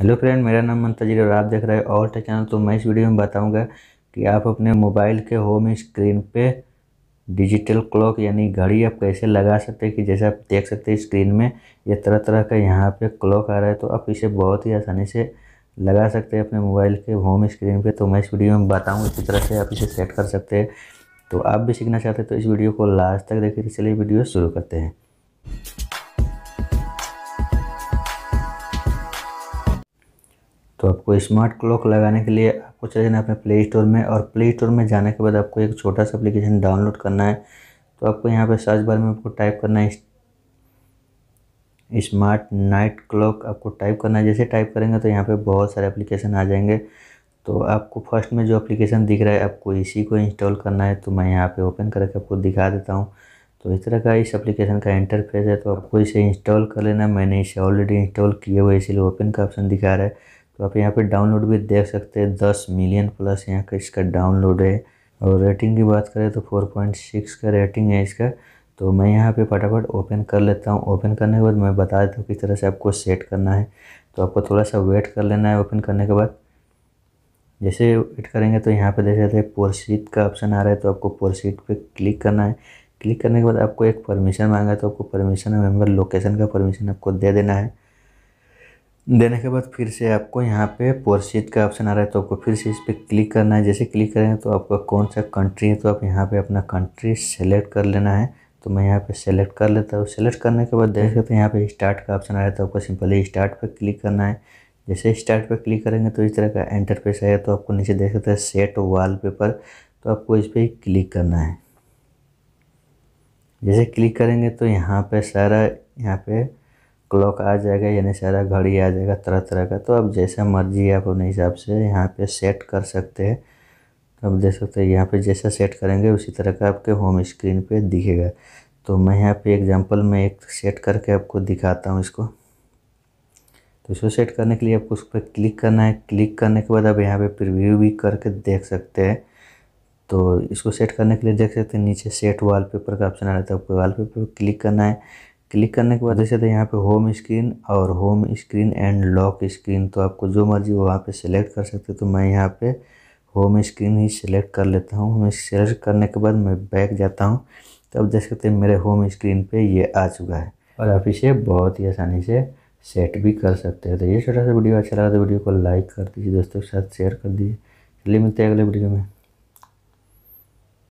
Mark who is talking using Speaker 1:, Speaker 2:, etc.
Speaker 1: hello friend मेरा नाम मंताजी और आप देख रहे हैं ऑल चैनल तो मैं इस वीडियो में बताऊंगा कि आप अपने मोबाइल के होम स्क्रीन पे डिजिटल क्लॉक यानी घड़ी आप कैसे लगा सकते हैं कि जैसे आप देख सकते हैं स्क्रीन में ये तरह तरह का यहाँ पे क्लॉक आ रहा है तो आप इसे बहुत ही आसानी से लगा सकते हैं अपने मोबाइल के होम स्क्रीन पर तो मैं इस वीडियो में बताऊँगा किस तरह से आप इसे सेट कर सकते हैं तो आप भी सीखना चाहते हैं तो इस वीडियो को लास्ट तक देखिए तो चलिए वीडियो शुरू करते हैं तो आपको स्मार्ट क्लॉक लगाने के लिए आपको चले जाना अपने प्ले स्टोर में और प्ले स्टोर में जाने के बाद आपको एक छोटा सा एप्लीकेशन डाउनलोड करना है तो आपको यहाँ पर सर्च बार में आपको टाइप करना है स्मार्ट नाइट क्लॉक आपको टाइप करना है जैसे टाइप करेंगे तो यहाँ पे बहुत सारे एप्लीकेशन आ जाएंगे तो आपको फर्स्ट में जो एप्लीकेशन दिख रहा है आपको इसी को इंस्टॉल करना है तो मैं यहाँ पे ओपन करके आपको दिखा देता हूँ तो इस तरह का इस एप्लीकेशन का इंटरफेस है तो आपको इसे इंस्टॉल कर लेना मैंने इसे ऑलरेडी इंस्टॉल किया हुआ इसीलिए ओपन का ऑप्शन दिखा रहा है तो आप यहाँ पे डाउनलोड भी देख सकते हैं दस मिलियन प्लस यहाँ का इसका डाउनलोड है और रेटिंग की बात करें तो फोर पॉइंट सिक्स का रेटिंग है इसका तो मैं यहाँ पे फटाफट ओपन कर लेता हूँ ओपन करने के बाद मैं बता देता हूँ किस तरह से आपको सेट करना है तो आपको थोड़ा सा वेट कर लेना है ओपन करने के बाद जैसे वेट करेंगे तो यहाँ पर देख सकते हैं पोरसीट का ऑप्शन आ रहा है तो आपको पोरसीट पर क्लिक करना है क्लिक करने के बाद आपको एक परमिशन मांगा है तो आपको परमिशन मेम्बर लोकेशन का परमिशन आपको दे देना है देने के बाद फिर से आपको यहाँ पे पोर्सीट का ऑप्शन आ रहा है तो आपको फिर से इस पर क्लिक करना है जैसे क्लिक करें तो आपका कौन सा कंट्री है तो आप यहाँ पे अपना कंट्री सेलेक्ट कर लेना है तो मैं यहाँ पे सेलेक्ट कर लेता हूँ सेलेक्ट करने के बाद देख सकते हैं यहाँ पे स्टार्ट का ऑप्शन आ रहा है तो आपको सिंपली स्टार्ट पर क्लिक करना है जैसे स्टार्ट पर क्लिक करेंगे तो इस तरह का एंटरफेस आया तो आपको नीचे देख सकते हैं सेट वाल तो आपको इस पर क्लिक करना है जैसे क्लिक करेंगे तो यहाँ पर सारा यहाँ पर क्लॉक आ जाएगा यानी सारा घड़ी आ जाएगा तरह तरह का तो आप जैसा मर्जी आप अपने हिसाब से यहाँ पे सेट कर सकते हैं तो आप देख सकते हैं यहाँ पे जैसा सेट करेंगे उसी तरह का आपके होम स्क्रीन पे दिखेगा तो मैं यहाँ पे एग्जांपल में एक सेट करके आपको दिखाता हूँ इसको तो इसको सेट करने के लिए आपको उस पर क्लिक करना है क्लिक करने के बाद आप यहाँ पर प्रिव्यू भी करके देख सकते हैं तो इसको सेट करने के लिए देख सकते हैं नीचे सेट पेपर का ऑप्शन आ रहा है तो आपको वाल पर क्लिक करना है क्लिक करने के बाद जैसे तो यहाँ पे होम स्क्रीन और home screen and lock screen तो आपको जो मर्जी वहाँ पे सेलेक्ट कर सकते हो तो मैं यहाँ पे होम स्क्रीन ही सिलेक्ट कर लेता हूँ मैं सिलेक्ट करने के बाद मैं बैक जाता हूँ तो अब देख सकते हैं मेरे होम स्क्रीन पे ये आ चुका है और आप इसे बहुत ही आसानी से सेट भी कर सकते हैं तो ये छोटा सा वीडियो अच्छा लगा तो वीडियो को लाइक कर दीजिए दोस्तों के साथ शेयर कर दीजिए चलिए मिलते हैं अगले वीडियो में